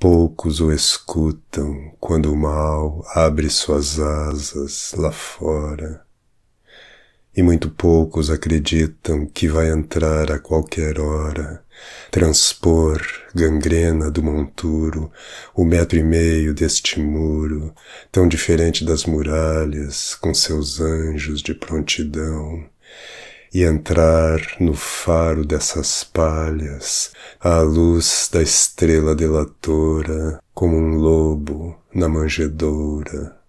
Poucos o escutam quando o mal abre suas asas lá fora, e muito poucos acreditam que vai entrar a qualquer hora, transpor, gangrena do monturo, o metro e meio deste muro, tão diferente das muralhas, com seus anjos de prontidão, e entrar no faro dessas palhas, à luz da estrela delatora, como um lobo na manjedoura.